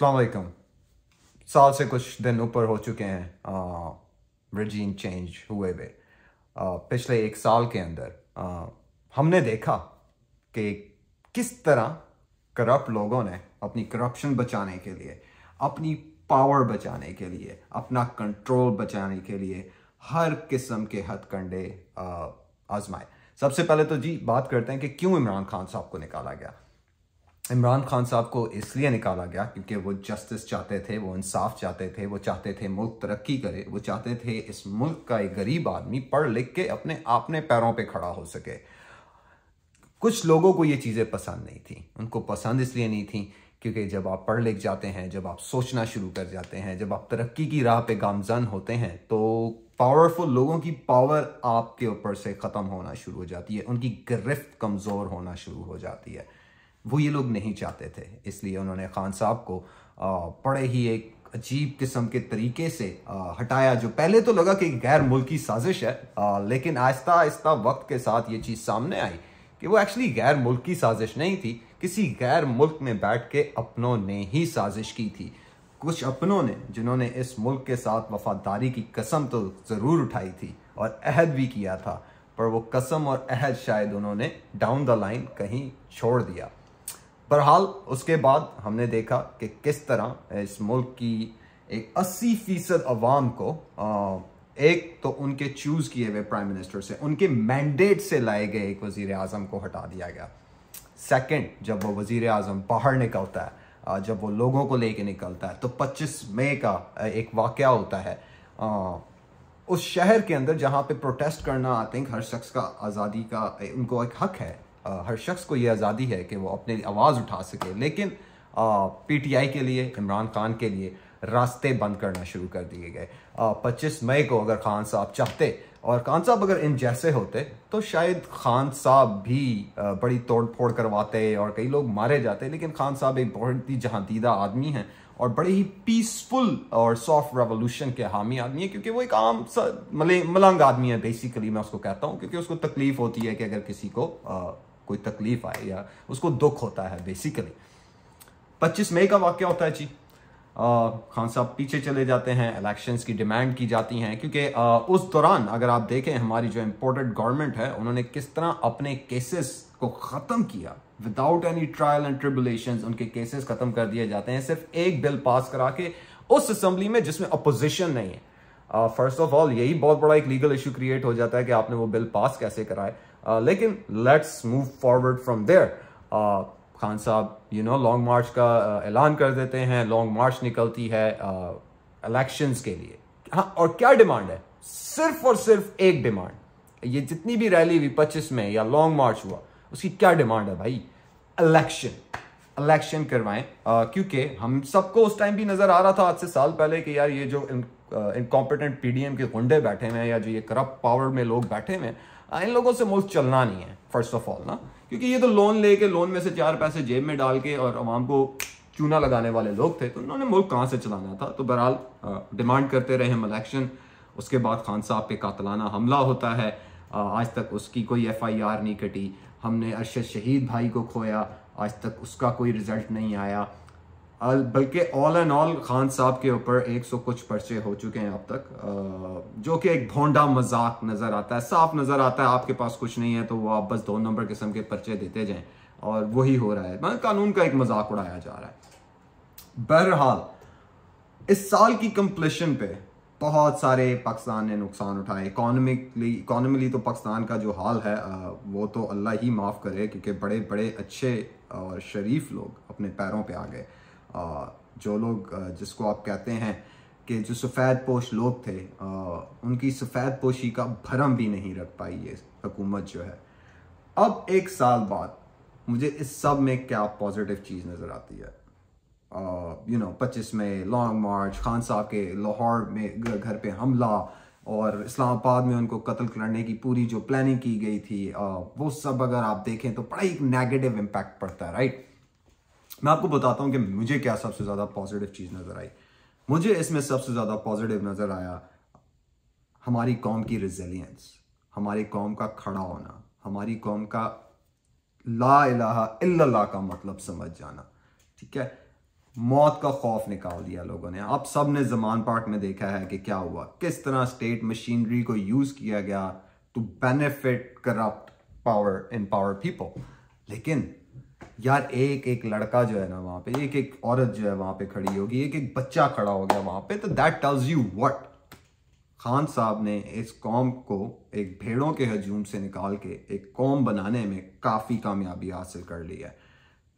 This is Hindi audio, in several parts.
अलैक्म साल से कुछ दिन ऊपर हो चुके हैं रजीन चेंज हुए हुए पिछले एक साल के अंदर आ, हमने देखा कि किस तरह करप्ट लोगों ने अपनी करप्शन बचाने के लिए अपनी पावर बचाने के लिए अपना कंट्रोल बचाने के लिए हर किस्म के हथकंडे आजमाए सबसे पहले तो जी बात करते हैं कि क्यों इमरान खान साहब को निकाला गया इमरान खान साहब को इसलिए निकाला गया क्योंकि वो जस्टिस चाहते थे वो इंसाफ चाहते थे वो चाहते थे मुल्क तरक्की करे वो चाहते थे इस मुल्क का एक गरीब आदमी पढ़ लिख के अपने अपने पैरों पे खड़ा हो सके कुछ लोगों को ये चीज़ें पसंद नहीं थी उनको पसंद इसलिए नहीं थी क्योंकि जब आप पढ़ लिख जाते हैं जब आप सोचना शुरू कर जाते हैं जब आप तरक्की की राह पे गामजन होते हैं तो पावरफुल लोगों की पावर आपके ऊपर से ख़त्म होना शुरू हो जाती है उनकी गिरफ्त कमज़ोर होना शुरू हो जाती है वो ये लोग नहीं चाहते थे इसलिए उन्होंने खान साहब को बड़े ही एक अजीब किस्म के तरीके से हटाया जो पहले तो लगा कि गैर मुल्की साजिश है लेकिन आहिस्ता आहिस्ता वक्त के साथ ये चीज़ सामने आई कि वो एक्चुअली गैर मुल्की साजिश नहीं थी किसी गैर मुल्क में बैठ के अपनों ने ही साजिश की थी कुछ अपनों ने जिन्होंने इस मुल्क के साथ वफादारी की कसम तो ज़रूर उठाई थी और अहद भी किया था पर वो कसम और अहद शायद उन्होंने डाउन द लाइन कहीं छोड़ दिया बहरहाल उसके बाद हमने देखा कि किस तरह इस मुल्क की एक 80 फीसद अवाम को एक तो उनके चूज़ किए हुए प्राइम मिनिस्टर से उनके मैंडेट से लाए गए एक वज़ी अजम को हटा दिया गया सेकंड जब वो वज़ी अजम बाहर निकलता है जब वो लोगों को लेके निकलता है तो 25 मई का एक वाक़ होता है उस शहर के अंदर जहाँ पे प्रोटेस्ट करना आई थिंक हर शख्स का आज़ादी का उनको एक हक है हर शख्स को ये आज़ादी है कि वो अपनी आवाज़ उठा सके लेकिन पीटीआई के लिए इमरान खान के लिए रास्ते बंद करना शुरू कर दिए गए पच्चीस मई को अगर खान साहब चाहते और खान साहब अगर इन जैसे होते तो शायद खान साहब भी बड़ी तोड़ फोड़ करवाते और कई लोग मारे जाते लेकिन खान साहब एक बहुत ही दीदा आदमी हैं और बड़े ही पीसफुल और सॉफ्ट रेवोल्यूशन के हामी आदमी है क्योंकि वो एक आम सा मले मलंग आदमी है बेसिकली मैं उसको कहता हूँ क्योंकि उसको तकलीफ होती है कि अगर किसी को आ, कोई तकलीफ आए या उसको दुख होता है बेसिकली 25 मई का वाक्य होता है जी आ, खान साहब पीछे चले जाते हैं इलेक्शंस की डिमांड की जाती हैं क्योंकि उस दौरान अगर आप देखें हमारी जो इम्पोर्टेड गवर्नमेंट है उन्होंने किस तरह अपने केसेस को ख़त्म किया without any trial and tribulation उनके केसेस ख़त्म कर दिए जाते हैं सिर्फ एक बिल पास करा के उस असम्बली में जिसमें अपोजिशन नहीं है फर्स्ट ऑफ ऑल यही बहुत बड़ा एक लीगल इशू क्रिएट हो जाता है कि आपने वो बिल पास कैसे कराए uh, लेकिन let's move forward from there Khan साहब यू नो लॉन्ग मार्च का uh, ऐलान कर देते हैं लॉन्ग मार्च निकलती है इलेक्शंस uh, के लिए हाँ और क्या डिमांड है सिर्फ और सिर्फ एक डिमांड ये जितनी भी रैली हुई पच्चीस में या लॉन्ग मार्च हुआ उसकी क्या डिमांड है भाई इलेक्शन इलेक्शन करवाएं क्योंकि हम सबको उस टाइम भी नजर आ रहा था आज से साल पहले कि यार ये जो इनकॉम्पिटेंट पीडीएम के गुंडे बैठे हुए हैं या जो ये करप्ट पावर में लोग बैठे हुए हैं इन लोगों से मुल्क चलना नहीं है फर्स्ट ऑफ ऑल ना क्योंकि ये तो लोन लेके लोन में से चार पैसे जेब में डाल के और आवाम को चूना लगाने वाले लोग थे तो उन्होंने मुल्क कहाँ से चलाना था तो बहरहाल डिमांड करते रहे हम इलेक्शन उसके बाद खान साहब पे कातलाना हमला होता है आज तक उसकी कोई एफ आई आर नहीं कटी हमने अरशद शहीद भाई को खोया आज तक उसका कोई रिजल्ट नहीं आया बल्कि ऑल एंड ऑल खान साहब के ऊपर एक सौ कुछ पर्चे हो चुके हैं अब तक जो कि एक भोंडा मजाक नज़र आता है साफ नज़र आता है आपके पास कुछ नहीं है तो वो आप बस दो नंबर किस्म के पर्चे देते जाएं और वही हो रहा है मतलब कानून का एक मजाक उड़ाया जा रहा है बहरहाल इस साल की कंप्लीशन पे बहुत सारे पाकिस्तान ने नुकसान उठाए इकॉनमिकली इकोनॉमिकली तो पाकिस्तान का जो हाल है वो तो अल्लाह ही माफ़ करे क्योंकि बड़े बड़े अच्छे और शरीफ लोग अपने पैरों पे आ गए जो लोग जिसको आप कहते हैं कि जो सफ़ेद पोश लोग थे उनकी सफ़ेद पोशी का भरम भी नहीं रख पाई ये हुकूमत जो है अब एक साल बाद मुझे इस सब में क्या पॉजिटिव चीज़ नज़र आती है यू नो पच्चीस में लॉन्ग मार्च खान साहब के लाहौर में घर पे हमला और इस्लामाबाद में उनको कत्ल करने की पूरी जो प्लानिंग की गई थी आ, वो सब अगर आप देखें तो बड़ा एक नेगेटिव इम्पैक्ट पड़ता है राइट मैं आपको बताता हूँ कि मुझे क्या सबसे ज़्यादा पॉजिटिव चीज़ नज़र आई मुझे इसमें सबसे ज़्यादा पॉजिटिव नज़र आया हमारी कौम की रिजिलियंस हमारी कौम का खड़ा होना हमारी कौम का ला इला का मतलब समझ जाना ठीक है मौत का खौफ निकाल दिया लोगों ने आप सब ने जमान पार्क में देखा है कि क्या हुआ किस तरह स्टेट मशीनरी को यूज़ किया गया to benefit corrupt power in power people लेकिन यार एक एक लड़का जो है ना वहां पे एक एक औरत जो है वहां पे खड़ी होगी एक एक बच्चा खड़ा हो गया वहां पे तो that tells you what Khan साहब ने इस कौम को एक भेड़ों के हजूम से निकाल के एक कौम बनाने में काफ़ी कामयाबी हासिल कर ली है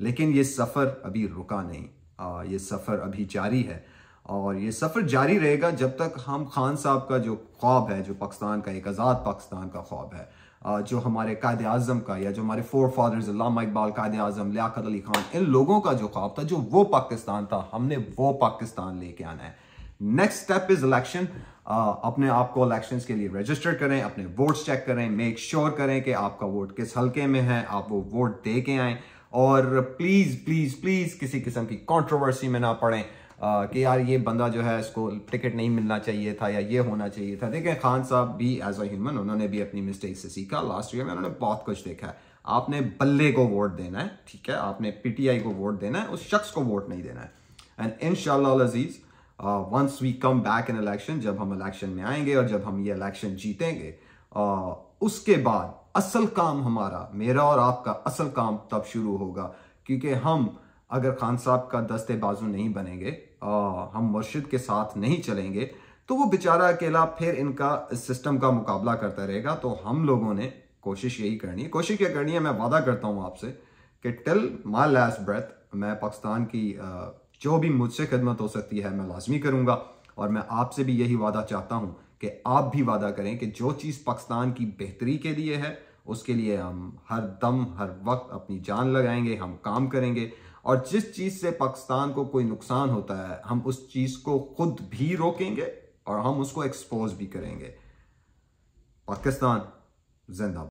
लेकिन ये सफ़र अभी रुका नहीं ये सफ़र अभी जारी है और ये सफ़र जारी रहेगा जब तक हम खान साहब का जो ख्वाब है जो पाकिस्तान का एक आज़ाद पाकिस्तान का ख्वाब है जो हमारे कायद अज़म का या जो हमारे फोर फादर्स लामा इकबाल कायद अज़म लियाकत अली खान इन लोगों का जो ख्वाब था जो वो पाकिस्तान था हमने वो पाकिस्तान लेके आना है नेक्स्ट स्टेप इज इलेक्शन अपने आप को इलेक्शन के लिए रजिस्टर करें अपने वोट्स चेक करें मेक श्योर sure करें कि आपका वोट किस हल्के में है आप वो वोट दे के आएँ और प्लीज़ प्लीज़ प्लीज़ किसी किस्म की कंट्रोवर्सी में ना पड़े कि यार ये बंदा जो है इसको टिकट नहीं मिलना चाहिए था या ये होना चाहिए था देखें खान साहब भी एज अ ह्यूमन उन्होंने भी अपनी मिस्टेक से सीखा लास्ट ईयर में उन्होंने बहुत कुछ देखा है आपने बल्ले को वोट देना है ठीक है आपने पीटीआई को वोट देना है उस शख्स को वोट नहीं देना है एंड इन शजीज़ once we come back in election जब हम इलेक्शन में आएंगे और जब हम ये इलेक्शन जीतेंगे uh, उसके बाद असल काम हमारा मेरा और आपका असल काम तब शुरू होगा क्योंकि हम अगर खान साहब का दस्ते बाजू नहीं बनेंगे आ, हम मुर्शिद के साथ नहीं चलेंगे तो वो बेचारा अकेला फिर इनका सिस्टम का मुकाबला करता रहेगा तो हम लोगों ने कोशिश यही करनी है कोशिश क्या करनी है मैं वादा करता हूँ आपसे कि टिल माई लास्ट ब्रेथ मैं पाकिस्तान की जो भी मुझसे खदमत हो सकती है मैं लाजमी करूँगा और मैं आपसे भी यही वादा चाहता हूँ कि आप भी वादा करें कि जो चीज़ पाकिस्तान की बेहतरी के लिए है उसके लिए हम हर दम हर वक्त अपनी जान लगाएंगे हम काम करेंगे और जिस चीज़ से पाकिस्तान को कोई नुकसान होता है हम उस चीज़ को खुद भी रोकेंगे और हम उसको एक्सपोज भी करेंगे पाकिस्तान जिंदाबाद